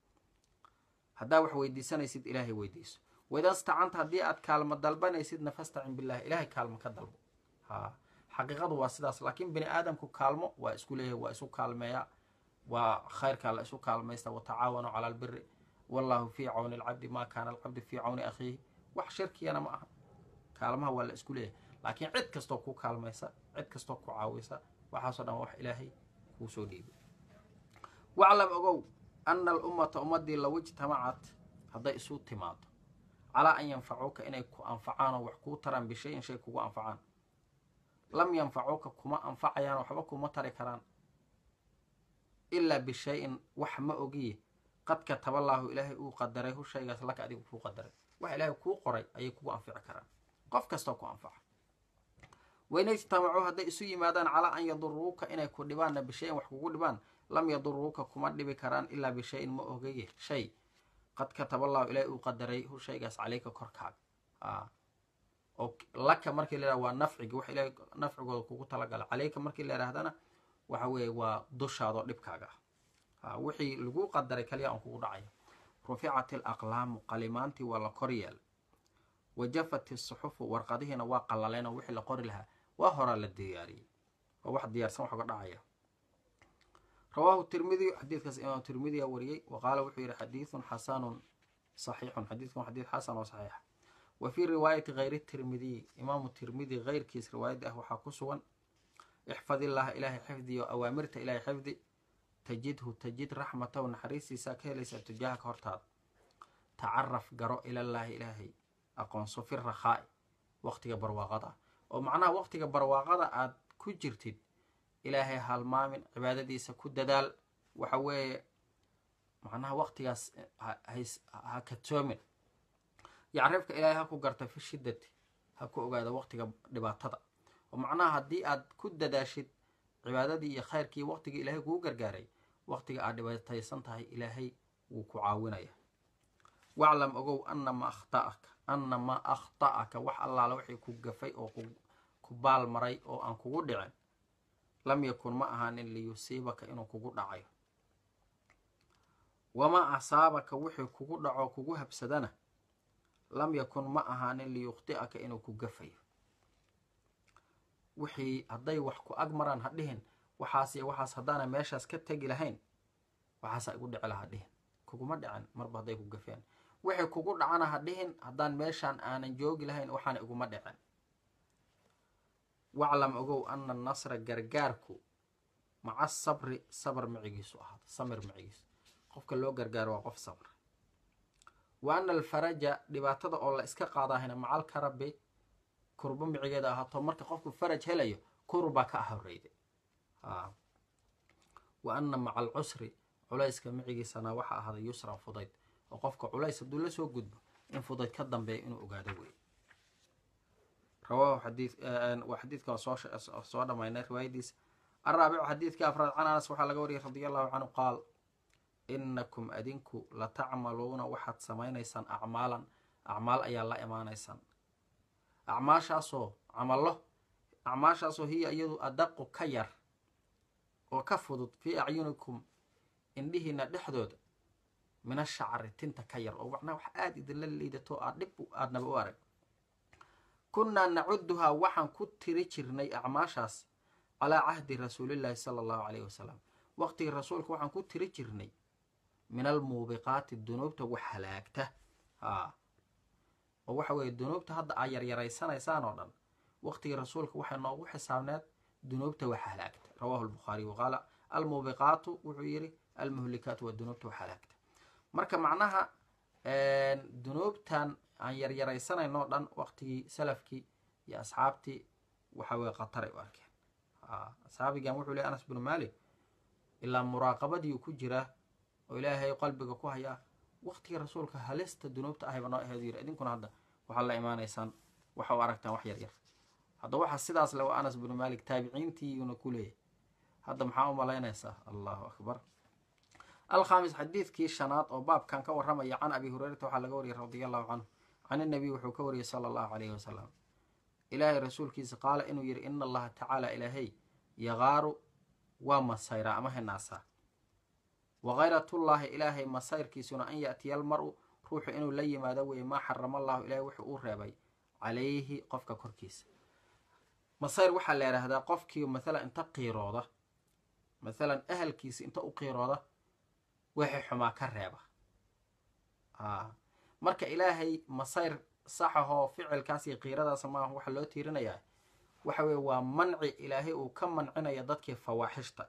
haddaad wax weydiisanaysid ilaahay weydiiso waidastacanta haddii aad kaalmo dalbanaysid nafastacin billahi ilahay kaalmo ka dalbo ha xaqiiqadu waa sidaas laakiin bini aadamku kaalmo waa isku leeyahay waa isu kaalmeeya waa khayrkaa la isu kaalmaysta watacaawanuu cala albiri wallahu fii cawni alcabdi maa kaana alcabdu fii cawni akhiihi wax sharkiyana ma aha kaalmaha waa la isku leeyahay laakiin cid kastoo ku kaalmaysa cid kastoo ku caawisa waxaasoo dhan wax ilaahay kuu soo dhiibay waclam ogow ana alummata ummadii low hadday isu timaado calaa an yanfacuuka inay ku anfacaan wax kuu taraan bishayin shay kugu anfacaan lam yanfacuuka kuma anfacayaan waxba kuma tari karaan ilaa bishayin wax ma ogiye qadka kataballaahu ilaahay uu qadaray hu shaygaas laka adigu kuu qadaray wax ilaahay kuu qoray ayay kugu anfici karaan qof kastoo ku anfaca wainaijtamacuu hadday isu yimaadaan calaa an yaduruuka inay ku dhibaanna bishayin wax kugu dhibaan lam yaduruuka kuma dhibi karaan ilaa bishayin ma ogaye shay qad kataballaahu ilaahi uu qadaray hushaygaas calayka korkaaga ah. oo laka markii la yihahda waa nafciga wax ilahay nafcigooda kugu talagala caleyka markii la yidhahdana waxa weeye waa dushaadoo dhibkaaga ah wixii lagu qadaray kaliya aan kugu dhacayo ruficat alaqlaamu qalimaantii waa la kor yeelay wajafat isuxufu warqadihiina waa qallaleen oo wixii la qori lahaa waa horaa la diyaariyey oo wax diyaarsan waxga dhacaya rawaahu tirmidiy xadiidkaas imaam tirmidiya wariyey wa qaala wuxuu yidhi xadiidun xasanun saxiixun xadiidkan xadiid xasan oo saxiixa wa fii riwaayati hayri tirmidiyi imaamu tirmidi heyrkiis riwaayadda ah waxaa ku sugan ixfad illaaha ilaahay xifdiyo awaamirta ilaahay xifdi tajidhu tajid raxmatahu naxariistiisaa ka helaysaa tujaahaka hortaada tacaraf garo ilallaahi ilaahay aqoonso fi rakhaa'i waqtiga barwaaqada oo macnaha waqtiga barwaaqada aad ku jirtid ilaahay halmaamin cibaadadiisa ku dadaal waxa weeye macnaha waqtigaas ha katoomin yacrifka ilaahay ha ku garta fi shidati ha ku ogaada waqtiga dhibaatada oo macnaha haddii aad ku dadaashid cibaadadii iyo khayrkii waqtigii ilaahay kuu gargaaray waqtiga aad dhibaataysan tahay ilaahay wuu ku caawinaya waclam ogow anamaa ahta'aka anamaa akhta'aka wax allaale wixii ku gafay oo ku baalmaray oo aan kugu dhicin lam yakun ma ahaanin liyusiibaka inuu kugu dhacayo wamaa asaabaka wixii kugu dhaco kugu habsadana lam yakun ma ahaanin liyukhti'aka inuu ku gafayo wixii hadday wax ku agmaraan ha dhihin waxaas iyo waxaas haddaana meeshaas ka tegi lahayn waxaasa igu dhici laha dhihin kuguma dhicin marba hadday ku gafeen wixii kugu dhacana ha dhihin haddaan meeshaan aanan joogi lahayn waxaana iguma dhicin waclam ogow ana nasra gargaarku maca sabri sabar macigiisu ahaado samir macigiisu qofka loo gargaaro waa qof sabra wa ana alfaraja dhibaatada oo la iska qaadaahina macal karabi kurbo micigeeda ahaato marka qofku faraj helayo kurbaa ka horeyda wa ana maca alcusri culayska micigiisana waxa ahaaday yusran fudayd oo qofka culays haduu la soo gudbo in fudayd ka dambeeya inuu ogaado wey rawahu xadiwaa eh, eh, xadiidka soo dhamaynay riwaayadiisa alraabicu xadiidka afraad can anas waxaa laga wariyay radia allahu canhu qaal inakum adinku la tacmaluuna waxaad samaynaysaan acmaalan acmaal ayaa la imaanaysaan acmaashaasoo camallo acmaashaasoo hiya iyadu adaqu ka yar oo ka fudud fii acyunikum indhihiina dhexdooda min ashacri tinta ka yar oo macnaa wax aada idinla liidato aad dhib aadnaba u arag kunnaa nacuduhaa waxaan ku tiri jirnay acmaashaas calaa cahdi rasuulillaahi sala allahu caleyhi wasalam waqtigii rasuulka waxaan ku tiri jirnay min almuubiqaati dunuubta wax halaagta oo waxa weeye dunuubta hadda aa yaryaraysanaysaan oo dhan waqtigii rasuulka waxay noogu xisaabneed dunuubta wax halaagta rawahu lbukhaariy waqaala almuubiqaatu wuxuu yidhi almuhlikaatu waa dunuubta wax halaagta marka macnaha dunuubtan aan yaryaraysanayno dhan waqtigii salafkii iyo asxaabtii waxa weye khatar u arkeen ah, asxaabigan wuxuu leey anas bnu malik ilaa muraaqabadii ku jira oo ilaahay qalbiga ku hayaa waqtigii rasuulka halista dunuubta ahayba noo aheedu yiri idinkuna hadda waxaad la imaanaysaan waxa u aragtaan wax yaryar hadda waxaa sidaas le waa anas bnu malik taabiciintiiyuuna ku leeyahy hadda maxaa u malaynaysaa allahu akbar alkhamis xadiidkii shanaad oo baabkan ka waramaya can abi hurayrata waxaa laga wariyay radia allahu canhu can inabiy wuxuu ka wariyay sala allahu calayhi wasalam ilaahay rasuulkiisa qaala inuu yiri ina allaha tacaala ilaahay yaqaaru waa masayra ama hinaasaa wa ilaahay masayrkiisuna an ya'tiya almar-u ruuxu inuu la yimaado weeye maa xarama allahu ilaahay wuxuu uu reebay calayhi qofka korkiisa masayr waxaa la yidhaahdaa qofkii maalan inta qiirooda maalan ahalkiisa inta u qiirooda waxay xumaa ka reeba marka ilaahay masayr saxahoo ahoo ficilkaas iyo qiiradaas maaha waxa loo tiirinayaa waxa weye waa manci ilaahay uu ka mancinayo dadkii fawaaxishta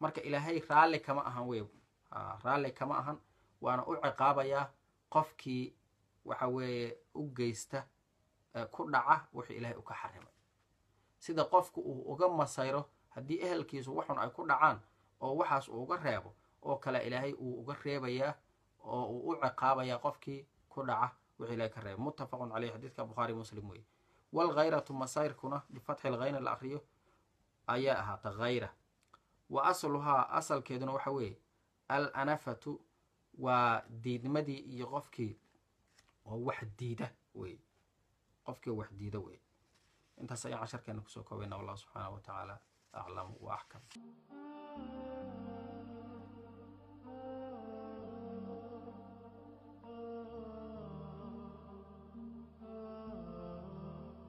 marka ilaahay raalli kama ahan wey raalli kama ahan waana u ciqaabayaa qofkii waxa weeye u geysta ku dhaca wuxuu ilaahay uka xarimay sida qofku uu uga masayro haddii ehelkiisu waxun ay ku dhacaan oo waxaas uu uga reebo oo kale ilaahay uu uga reebayaa oo uu u ciqaabayaa qofkii ku dhaca wixii laga ka reeba muttafaqun caleyh xadiidka bukhaari muslim wey walghayratu masayrkuna bifatxi lghayna la akriyo ayaa ahaata ghayra wa asluhaa asalkeeduna waxa weeye al anafatu waa diidmadii iyo qofkii oo wax diida wey qofkii wax diida wey intaas ayaan casharkeena kusoo koobayna wallahu subxaanah wa tacaala aclamu wa axkam